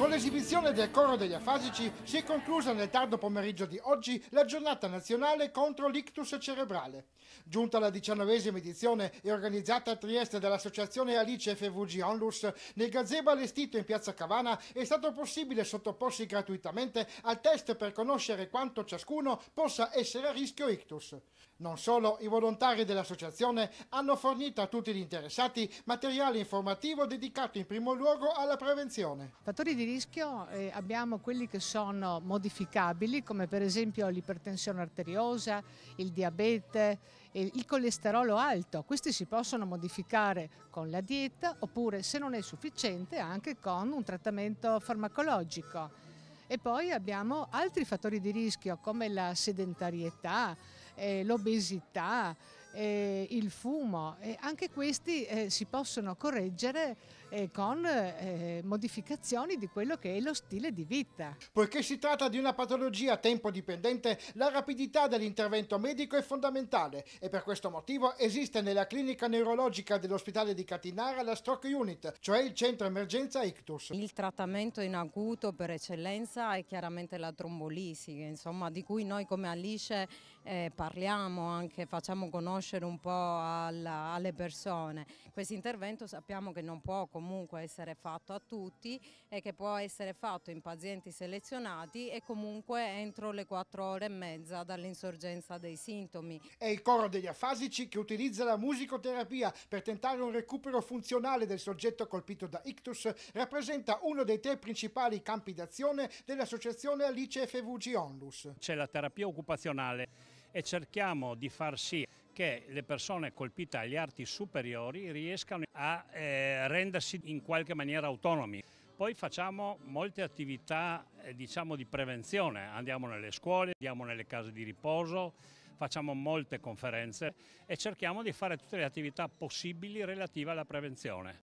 Con l'esibizione del coro degli afasici si è conclusa nel tardo pomeriggio di oggi la giornata nazionale contro l'ictus cerebrale. Giunta alla diciannovesima edizione e organizzata a Trieste dall'associazione Alice FVG Onlus, nel gazebo allestito in piazza Cavana è stato possibile sottoporsi gratuitamente al test per conoscere quanto ciascuno possa essere a rischio ictus. Non solo, i volontari dell'associazione hanno fornito a tutti gli interessati materiale informativo dedicato in primo luogo alla prevenzione. Fattori di rischio eh, abbiamo quelli che sono modificabili come per esempio l'ipertensione arteriosa, il diabete, il, eh, il colesterolo alto. Questi si possono modificare con la dieta oppure se non è sufficiente anche con un trattamento farmacologico. E poi abbiamo altri fattori di rischio come la sedentarietà, eh, l'obesità, eh, il fumo e anche questi eh, si possono correggere eh, con eh, modificazioni di quello che è lo stile di vita. Poiché si tratta di una patologia a tempo dipendente, la rapidità dell'intervento medico è fondamentale e per questo motivo esiste nella clinica neurologica dell'ospedale di Catinara la Stroke Unit, cioè il centro emergenza ictus. Il trattamento in acuto per eccellenza è chiaramente la trombolisi, insomma, di cui noi come Alice eh, parliamo, anche facciamo conoscere conoscere un po' alla, alle persone. Questo intervento sappiamo che non può comunque essere fatto a tutti e che può essere fatto in pazienti selezionati e comunque entro le quattro ore e mezza dall'insorgenza dei sintomi. È il coro degli afasici che utilizza la musicoterapia per tentare un recupero funzionale del soggetto colpito da ictus rappresenta uno dei tre principali campi d'azione dell'associazione Alice FVG Onlus. C'è la terapia occupazionale e cerchiamo di far sì che le persone colpite agli arti superiori riescano a eh, rendersi in qualche maniera autonomi. Poi facciamo molte attività eh, diciamo di prevenzione, andiamo nelle scuole, andiamo nelle case di riposo, facciamo molte conferenze e cerchiamo di fare tutte le attività possibili relative alla prevenzione.